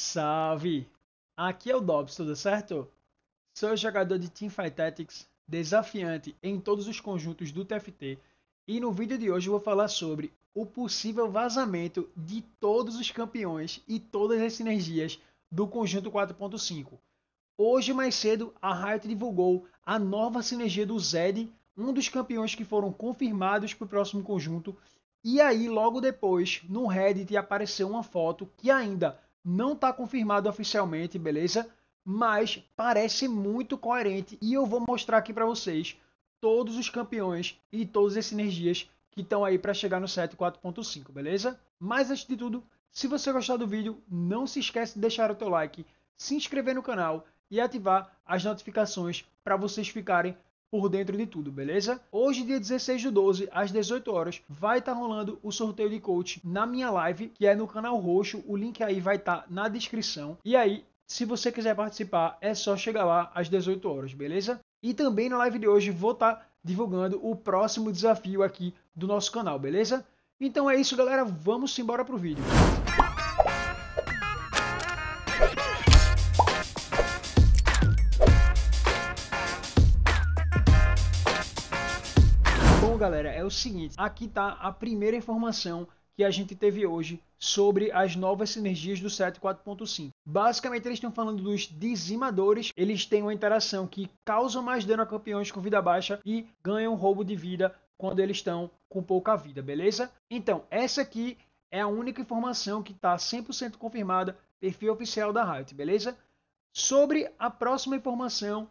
Salve! Aqui é o Dobbs, tudo certo? Sou jogador de Teamfight Tactics, desafiante em todos os conjuntos do TFT, e no vídeo de hoje vou falar sobre o possível vazamento de todos os campeões e todas as sinergias do conjunto 4.5. Hoje mais cedo, a Riot divulgou a nova sinergia do Zed, um dos campeões que foram confirmados para o próximo conjunto, e aí logo depois, no Reddit apareceu uma foto que ainda não está confirmado oficialmente, beleza? Mas parece muito coerente e eu vou mostrar aqui para vocês todos os campeões e todas as sinergias que estão aí para chegar no set 4.5, beleza? Mas antes de tudo, se você gostar do vídeo, não se esquece de deixar o teu like, se inscrever no canal e ativar as notificações para vocês ficarem por dentro de tudo, beleza? Hoje, dia 16 de 12, às 18 horas, vai estar tá rolando o sorteio de coach na minha live, que é no canal roxo. O link aí vai estar tá na descrição. E aí, se você quiser participar, é só chegar lá às 18 horas, beleza? E também na live de hoje vou estar tá divulgando o próximo desafio aqui do nosso canal, beleza? Então é isso, galera. Vamos embora pro vídeo. galera, é o seguinte: aqui está a primeira informação que a gente teve hoje sobre as novas sinergias do 74.5. Basicamente, eles estão falando dos dizimadores. Eles têm uma interação que causam mais dano a campeões com vida baixa e ganham roubo de vida quando eles estão com pouca vida, beleza? Então, essa aqui é a única informação que está 100% confirmada, perfil oficial da Riot, beleza? Sobre a próxima informação,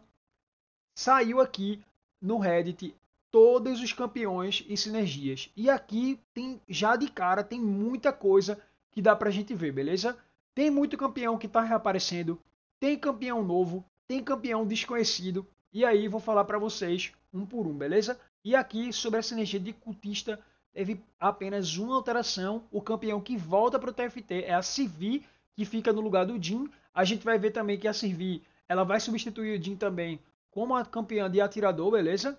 saiu aqui no Reddit todos os campeões e sinergias. E aqui tem já de cara tem muita coisa que dá pra gente ver, beleza? Tem muito campeão que tá reaparecendo, tem campeão novo, tem campeão desconhecido, e aí vou falar para vocês um por um, beleza? E aqui sobre a sinergia de cultista teve apenas uma alteração, o campeão que volta para o TFT é a Civi, que fica no lugar do Jin. A gente vai ver também que a Civi, ela vai substituir o Jin também como a campeã de atirador, beleza?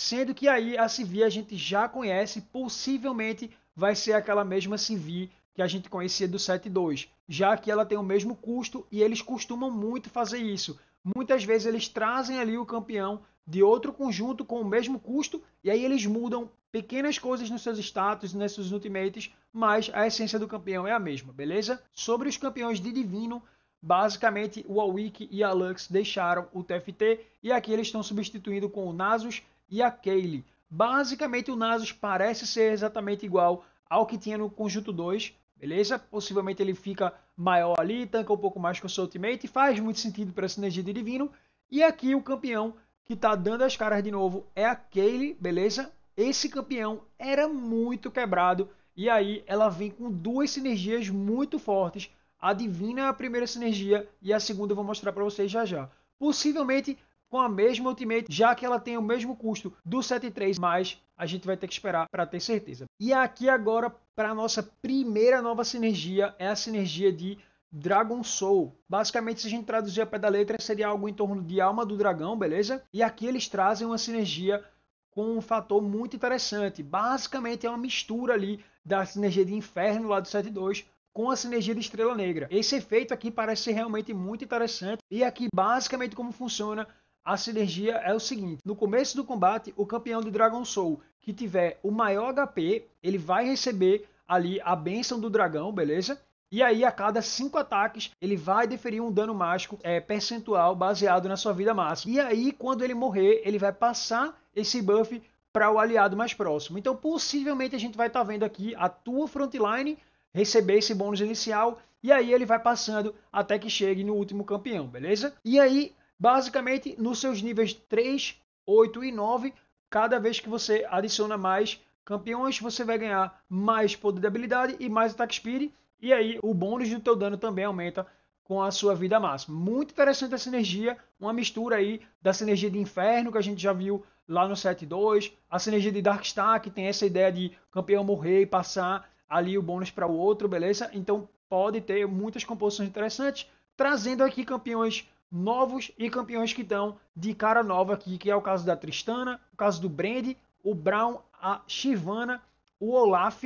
sendo que aí a Civi a gente já conhece, possivelmente vai ser aquela mesma Civi que a gente conhecia do 7.2, já que ela tem o mesmo custo e eles costumam muito fazer isso. Muitas vezes eles trazem ali o campeão de outro conjunto com o mesmo custo e aí eles mudam pequenas coisas nos seus status, nos seus ultimates, mas a essência do campeão é a mesma, beleza? Sobre os campeões de Divino, basicamente o Awik e a Lux deixaram o TFT e aqui eles estão substituindo com o Nasus e a Kaylee. Basicamente, o Nasus parece ser exatamente igual ao que tinha no Conjunto 2, beleza? Possivelmente ele fica maior ali, tanca um pouco mais com o seu ultimate, faz muito sentido para a sinergia de Divino. E aqui o campeão que está dando as caras de novo é a Kaylee, beleza? Esse campeão era muito quebrado, e aí ela vem com duas sinergias muito fortes. A Divina é a primeira sinergia e a segunda eu vou mostrar para vocês já já. Possivelmente com a mesma Ultimate, já que ela tem o mesmo custo do 7.3, mas a gente vai ter que esperar para ter certeza. E aqui agora, para a nossa primeira nova sinergia, é a sinergia de Dragon Soul. Basicamente, se a gente traduzir a pé da letra, seria algo em torno de Alma do Dragão, beleza? E aqui eles trazem uma sinergia com um fator muito interessante. Basicamente, é uma mistura ali da sinergia de Inferno lá do 7.2 com a sinergia de Estrela Negra. Esse efeito aqui parece ser realmente muito interessante. E aqui, basicamente, como funciona a sinergia é o seguinte: no começo do combate, o campeão de Dragon Soul que tiver o maior HP, ele vai receber ali a benção do dragão, beleza? E aí, a cada cinco ataques, ele vai deferir um dano mágico é, percentual baseado na sua vida máxima. E aí, quando ele morrer, ele vai passar esse buff para o aliado mais próximo. Então, possivelmente, a gente vai estar tá vendo aqui a tua frontline receber esse bônus inicial. E aí, ele vai passando até que chegue no último campeão, beleza? E aí, basicamente nos seus níveis 3, 8 e 9. Cada vez que você adiciona mais campeões, você vai ganhar mais poder de habilidade e mais ataque speed. E aí o bônus do teu dano também aumenta com a sua vida máxima. Muito interessante essa sinergia, uma mistura aí da sinergia de Inferno que a gente já viu lá no 7.2, a sinergia de Darkstar que tem essa ideia de campeão morrer e passar ali o bônus para o outro, beleza? Então pode ter muitas composições interessantes, trazendo aqui campeões novos e campeões que estão de cara nova aqui, que é o caso da Tristana, o caso do Brand, o Brown, a Shivana, o Olaf,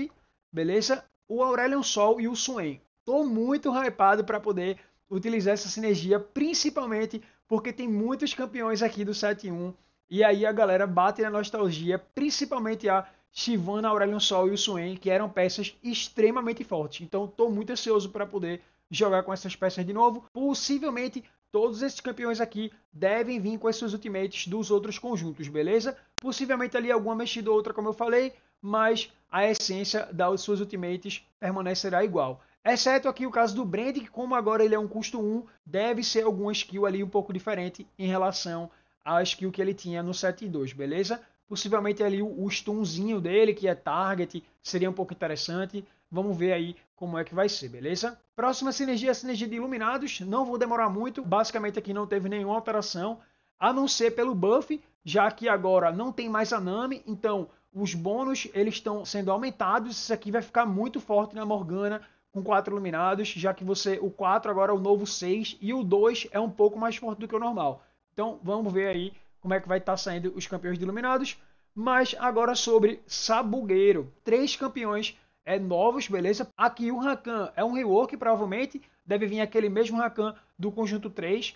beleza? O Aurelion Sol e o Suen. Tô muito hypado para poder utilizar essa sinergia, principalmente porque tem muitos campeões aqui do 7-1 e aí a galera bate na nostalgia, principalmente a Shivana, Aurelion Sol e o Suen, que eram peças extremamente fortes. Então tô muito ansioso para poder jogar com essas peças de novo. Possivelmente Todos esses campeões aqui devem vir com esses ultimates dos outros conjuntos, beleza? Possivelmente ali alguma mexida ou outra, como eu falei, mas a essência das suas ultimates permanecerá igual. Exceto aqui o caso do Brand, que como agora ele é um custo 1, deve ser alguma skill ali um pouco diferente em relação à skill que ele tinha no 7 e 2, beleza? Possivelmente ali o stunzinho dele, que é target, seria um pouco interessante. Vamos ver aí como é que vai ser, beleza? Próxima sinergia é a sinergia de Iluminados. Não vou demorar muito. Basicamente aqui não teve nenhuma alteração, a não ser pelo buff, já que agora não tem mais a Nami, então os bônus eles estão sendo aumentados. Isso aqui vai ficar muito forte na Morgana com 4 iluminados, já que você o 4 agora é o novo 6 e o 2 é um pouco mais forte do que o normal. Então vamos ver aí como é que vai estar tá saindo os campeões de iluminados. Mas agora sobre Sabugueiro. Três campeões é, novos, beleza? Aqui o Rakan é um rework, provavelmente deve vir aquele mesmo Rakan do conjunto 3.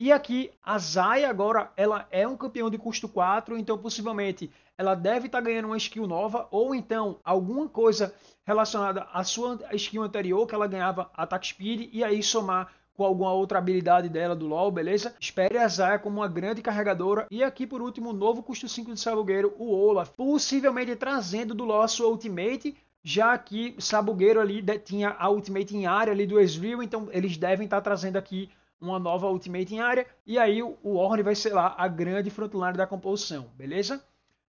E aqui a Zaya agora ela é um campeão de custo 4, então possivelmente ela deve estar tá ganhando uma skill nova ou então alguma coisa relacionada à sua skill anterior que ela ganhava ataque speed e aí somar com alguma outra habilidade dela do LoL, beleza? Espere a Zaya como uma grande carregadora. E aqui, por último, novo custo 5 de Salgueiro, o Olaf. Possivelmente trazendo do LoL a sua Ultimate, já que Sabugueiro ali tinha a ultimate em área ali do Ezreal, então eles devem estar tá trazendo aqui uma nova ultimate em área, e aí o Orne vai ser lá a grande frontline da composição, beleza?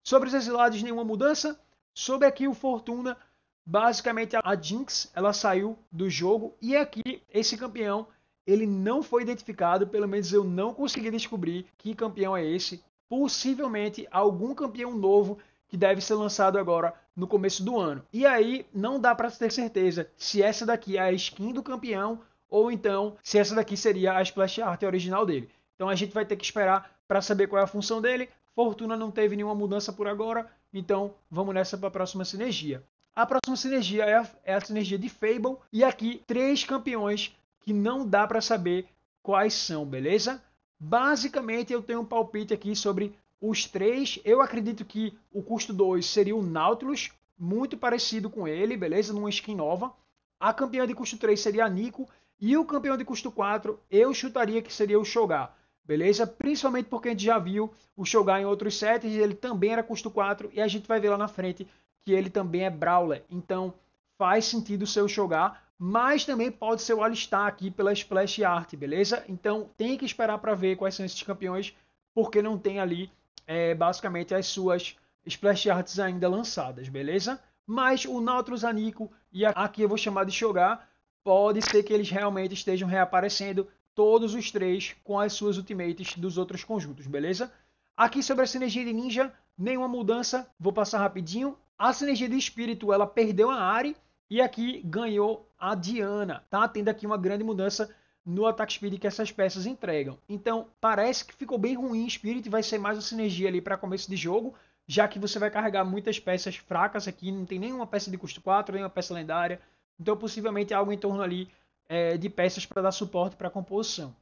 Sobre os exilados, nenhuma mudança. Sobre aqui o Fortuna, basicamente a Jinx, ela saiu do jogo, e aqui esse campeão, ele não foi identificado, pelo menos eu não consegui descobrir que campeão é esse. Possivelmente algum campeão novo que deve ser lançado agora no começo do ano. E aí não dá para ter certeza se essa daqui é a skin do campeão ou então se essa daqui seria a splash art original dele. Então a gente vai ter que esperar para saber qual é a função dele. Fortuna não teve nenhuma mudança por agora, então vamos nessa para a próxima sinergia. A próxima sinergia é a, é a sinergia de Fable e aqui três campeões que não dá para saber quais são, beleza? Basicamente eu tenho um palpite aqui sobre os três, eu acredito que o custo 2 seria o Nautilus, muito parecido com ele, beleza? Numa skin nova. A campeã de custo 3 seria a Nico. E o campeão de custo 4, eu chutaria que seria o Shogar, beleza? Principalmente porque a gente já viu o Shogar em outros sets, ele também era custo 4, e a gente vai ver lá na frente que ele também é Brawler. Então faz sentido ser o Shogar, mas também pode ser o Alistar aqui pela Splash Art, beleza? Então tem que esperar para ver quais são esses campeões, porque não tem ali é, basicamente as suas splash arts ainda lançadas, beleza? Mas o Nautilus Anico, e aqui eu vou chamar de Shogar, pode ser que eles realmente estejam reaparecendo todos os três com as suas ultimates dos outros conjuntos, beleza? Aqui sobre a sinergia de ninja, nenhuma mudança, vou passar rapidinho. A sinergia de espírito, ela perdeu a Ari e aqui ganhou a Diana, tá? Tendo aqui uma grande mudança no ataque Spirit que essas peças entregam. Então, parece que ficou bem ruim. Spirit vai ser mais uma sinergia ali para começo de jogo, já que você vai carregar muitas peças fracas aqui. Não tem nenhuma peça de custo 4, nenhuma peça lendária. Então, possivelmente algo em torno ali é, de peças para dar suporte para a composição.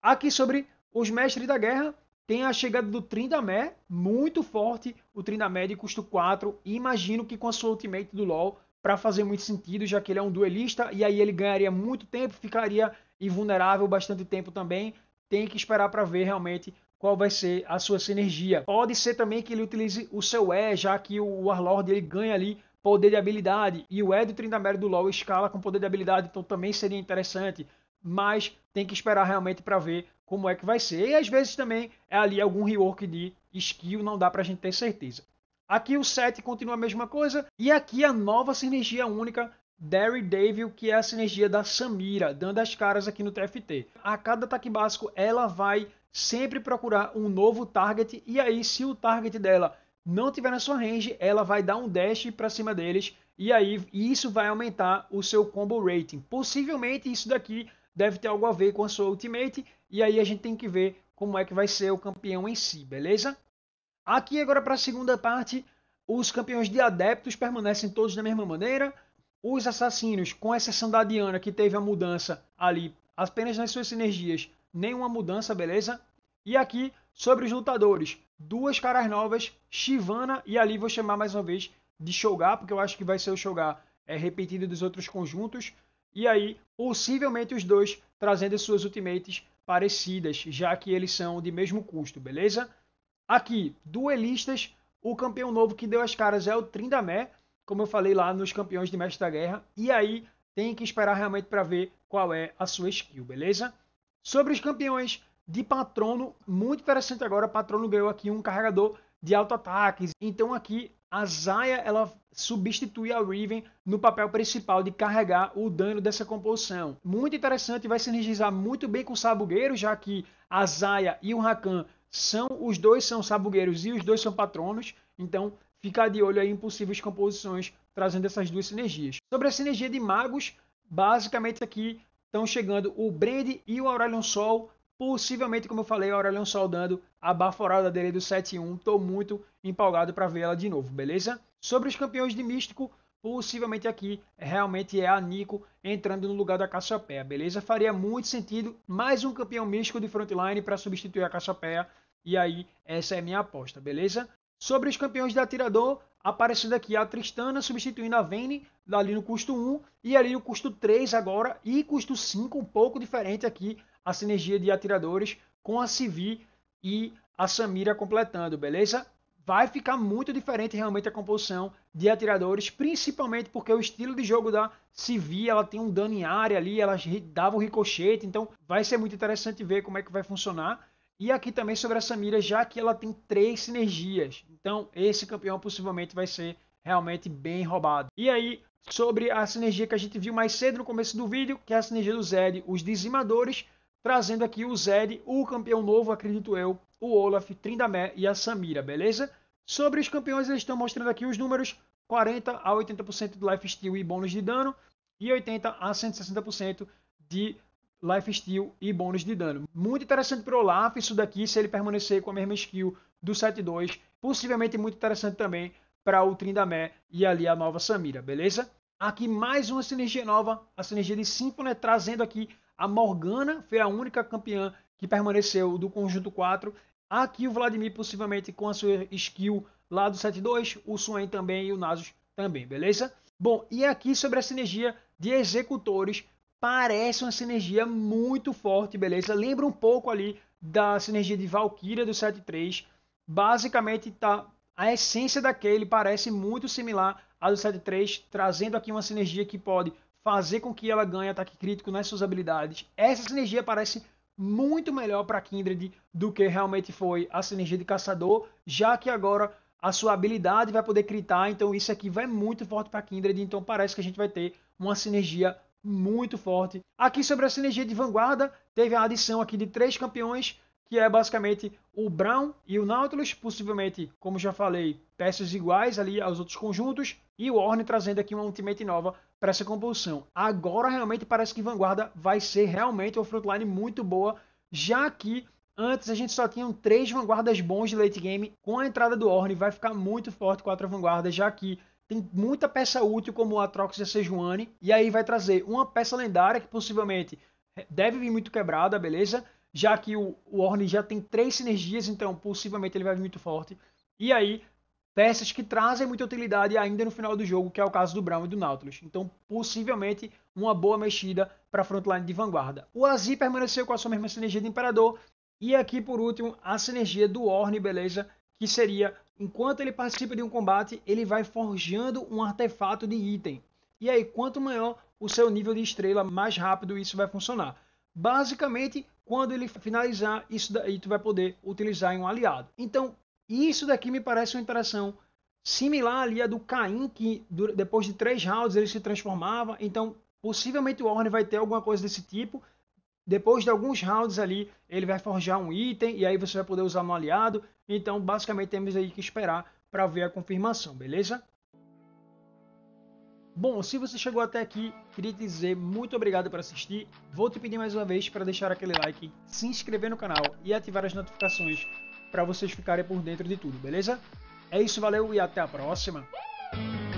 Aqui sobre os mestres da guerra, tem a chegada do Trindamé, muito forte. O Trindamé de custo 4. E imagino que com a sua ultimate do LoL, para fazer muito sentido, já que ele é um duelista. E aí ele ganharia muito tempo, ficaria e vulnerável bastante tempo também, tem que esperar para ver realmente qual vai ser a sua sinergia. Pode ser também que ele utilize o seu E, já que o Warlord ele ganha ali poder de habilidade, e o E do Trindamério do LoL escala com poder de habilidade, então também seria interessante, mas tem que esperar realmente para ver como é que vai ser. E às vezes também é ali algum rework de skill, não dá para a gente ter certeza. Aqui o 7 continua a mesma coisa, e aqui a nova sinergia única Derry Davil, que é a sinergia da Samira, dando as caras aqui no TFT. A cada ataque básico, ela vai sempre procurar um novo target, e aí, se o target dela não tiver na sua range, ela vai dar um dash para cima deles, e aí isso vai aumentar o seu combo rating. Possivelmente isso daqui deve ter algo a ver com a sua ultimate, e aí a gente tem que ver como é que vai ser o campeão em si, beleza? Aqui agora para a segunda parte, os campeões de adeptos permanecem todos da mesma maneira, os assassinos, com exceção da Diana, que teve a mudança ali apenas nas suas sinergias, nenhuma mudança, beleza? E aqui, sobre os lutadores, duas caras novas, Shivana, e ali vou chamar mais uma vez de Shogar, porque eu acho que vai ser o Shogar é, repetido dos outros conjuntos. E aí, possivelmente os dois trazendo suas ultimates parecidas, já que eles são de mesmo custo, beleza? Aqui, duelistas, o campeão novo que deu as caras é o Trindamé, como eu falei lá nos campeões de mestre da guerra, e aí tem que esperar realmente para ver qual é a sua skill, beleza? Sobre os campeões de patrono, muito interessante agora, patrono ganhou aqui um carregador de auto-ataques. Então aqui a Zaya ela substitui a Riven no papel principal de carregar o dano dessa composição. Muito interessante, vai se muito bem com o sabugueiro, já que a Zaya e o Rakan são os dois são sabugueiros e os dois são patronos. Então ficar de olho aí em possíveis composições trazendo essas duas sinergias. Sobre a sinergia de magos, basicamente aqui estão chegando o Brand e o Aurelion Sol. Possivelmente, como eu falei, o Aurelion Sol dando a baforada dele do 7-1. Estou muito empolgado para ver ela de novo, beleza? Sobre os campeões de místico, possivelmente aqui realmente é a Nico entrando no lugar da Cassiopeia, beleza? Faria muito sentido mais um campeão místico de frontline para substituir a Cassiopeia. E aí, essa é minha aposta, beleza? Sobre os campeões de atirador, aparecendo aqui a Tristana substituindo a Vayne ali no custo 1 e ali no custo 3 agora e custo 5, um pouco diferente aqui a sinergia de atiradores com a Civi e a Samira completando, beleza? Vai ficar muito diferente realmente a composição de atiradores, principalmente porque o estilo de jogo da Civi, ela tem um dano em área ali, ela dava o ricochete, então vai ser muito interessante ver como é que vai funcionar. E aqui também sobre a Samira, já que ela tem três sinergias. Então esse campeão possivelmente vai ser realmente bem roubado. E aí, sobre a sinergia que a gente viu mais cedo no começo do vídeo, que é a sinergia do Zed, os dizimadores, trazendo aqui o Zed, o campeão novo, acredito eu, o Olaf, Trindamé e a Samira, beleza? Sobre os campeões, eles estão mostrando aqui os números 40 a 80% de lifesteal e bônus de dano e 80 a 160% de lifesteal e bônus de dano. Muito interessante para o Olaf isso daqui, se ele permanecer com a mesma skill do 7-2. Possivelmente muito interessante também para o Trindamé e ali a nova Samira, beleza? Aqui mais uma sinergia nova, a sinergia de 5, né? Trazendo aqui a Morgana, foi a única campeã que permaneceu do conjunto 4. Aqui o Vladimir possivelmente com a sua skill lá do 7-2, o Swain também e o Nasus também, beleza? Bom, e aqui sobre a sinergia de executores parece uma sinergia muito forte, beleza? Lembra um pouco ali da sinergia de Valkyria do 73. Basicamente tá a essência daquele parece muito similar à do 73, trazendo aqui uma sinergia que pode fazer com que ela ganhe ataque crítico nas suas habilidades. Essa sinergia parece muito melhor para Kindred do que realmente foi a sinergia de caçador, já que agora a sua habilidade vai poder critar, então isso aqui vai muito forte para Kindred, então parece que a gente vai ter uma sinergia muito forte. Aqui sobre a sinergia de vanguarda, teve a adição aqui de três campeões, que é basicamente o Brown e o Nautilus, possivelmente, como já falei, peças iguais ali aos outros conjuntos, e o Orne trazendo aqui uma ultimate nova para essa compulsão. Agora realmente parece que vanguarda vai ser realmente uma frontline muito boa, já que Antes a gente só tinha três vanguardas bons de late game. Com a entrada do Orne vai ficar muito forte quatro vanguardas, já que tem muita peça útil como a Atrox e a Sejuani. E aí vai trazer uma peça lendária que possivelmente deve vir muito quebrada, beleza? Já que o, o Orne já tem três sinergias, então possivelmente ele vai vir muito forte. E aí, peças que trazem muita utilidade ainda no final do jogo, que é o caso do Brown e do Nautilus. Então, possivelmente, uma boa mexida para a frontline de vanguarda. O Azir permaneceu com a sua mesma sinergia de Imperador. E aqui, por último, a sinergia do Orne, beleza? Que seria Enquanto ele participa de um combate, ele vai forjando um artefato de item. E aí, quanto maior o seu nível de estrela, mais rápido isso vai funcionar. Basicamente, quando ele finalizar, isso daí tu vai poder utilizar em um aliado. Então, isso daqui me parece uma interação similar ali à do Caim, que depois de três rounds ele se transformava. Então, possivelmente o Orne vai ter alguma coisa desse tipo. Depois de alguns rounds ali, ele vai forjar um item e aí você vai poder usar no aliado. Então, basicamente, temos aí que esperar para ver a confirmação, beleza? Bom, se você chegou até aqui, queria te dizer muito obrigado por assistir. Vou te pedir mais uma vez para deixar aquele like, se inscrever no canal e ativar as notificações para vocês ficarem por dentro de tudo, beleza? É isso, valeu e até a próxima!